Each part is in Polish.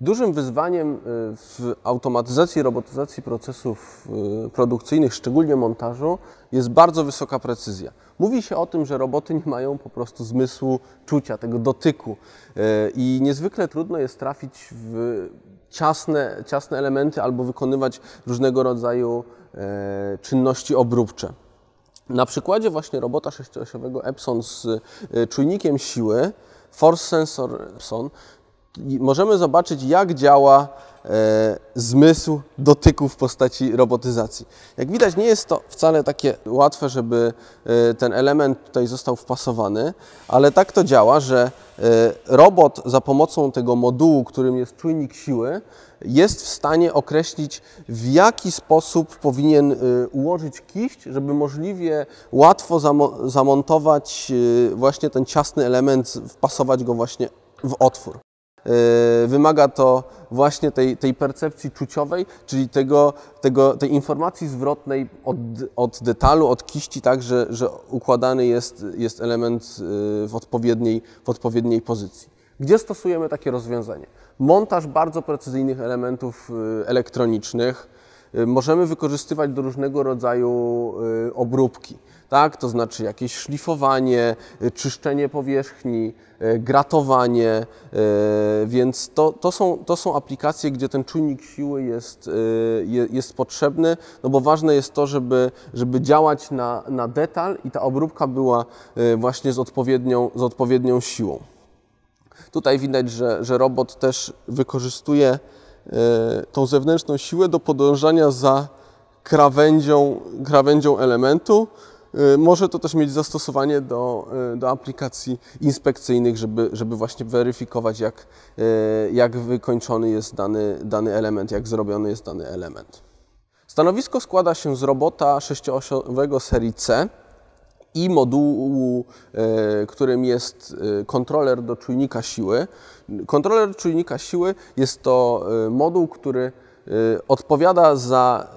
Dużym wyzwaniem y, w automatyzacji, robotyzacji procesów y, produkcyjnych, szczególnie montażu, jest bardzo wysoka precyzja. Mówi się o tym, że roboty nie mają po prostu zmysłu czucia, tego dotyku y, i niezwykle trudno jest trafić w ciasne, ciasne elementy albo wykonywać różnego rodzaju czynności obróbcze. Na przykładzie właśnie robota sześciosiowego Epson z czujnikiem siły, Force Sensor Epson możemy zobaczyć, jak działa e, zmysł dotyku w postaci robotyzacji. Jak widać, nie jest to wcale takie łatwe, żeby e, ten element tutaj został wpasowany, ale tak to działa, że e, robot za pomocą tego modułu, którym jest czujnik siły, jest w stanie określić, w jaki sposób powinien e, ułożyć kiść, żeby możliwie łatwo zamontować e, właśnie ten ciasny element, wpasować go właśnie w otwór. Y, wymaga to właśnie tej, tej percepcji czuciowej, czyli tego, tego, tej informacji zwrotnej od, od detalu, od kiści, tak, że, że układany jest, jest element y, w odpowiedniej, w odpowiedniej pozycji. Gdzie stosujemy takie rozwiązanie? Montaż bardzo precyzyjnych elementów y, elektronicznych, Y, możemy wykorzystywać do różnego rodzaju y, obróbki. Tak? To znaczy jakieś szlifowanie, y, czyszczenie powierzchni, gratowanie, więc to, to, są, to są aplikacje, gdzie ten czujnik siły jest, jest potrzebny, no bo ważne jest to, żeby, żeby działać na, na detal i ta obróbka była właśnie z odpowiednią, z odpowiednią siłą. Tutaj widać, że, że robot też wykorzystuje E, tą zewnętrzną siłę do podążania za krawędzią, krawędzią elementu. E, może to też mieć zastosowanie do, e, do aplikacji inspekcyjnych, żeby, żeby właśnie weryfikować, jak, jak wykończony jest dany, dany element, jak zrobiony jest dany element. Stanowisko składa się z robota sześcioosiowego serii C, i modułu, e, którym jest e, kontroler do czujnika siły. Kontroler czujnika siły jest to e, moduł, który odpowiada za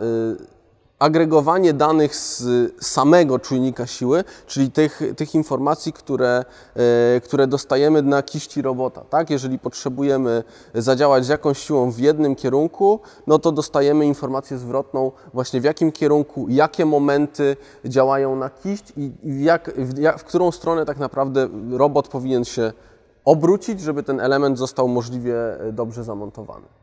agregowanie danych z samego czujnika siły, czyli tych, tych informacji, które, e, które dostajemy na kiści robota. Tak? Jeżeli potrzebujemy zadziałać z jakąś siłą w jednym kierunku, no to dostajemy informację zwrotną właśnie w jakim kierunku, jakie momenty działają na kiść i jak, w, jak, w którą stronę tak naprawdę robot powinien się obrócić, żeby ten element został możliwie e, dobrze zamontowany.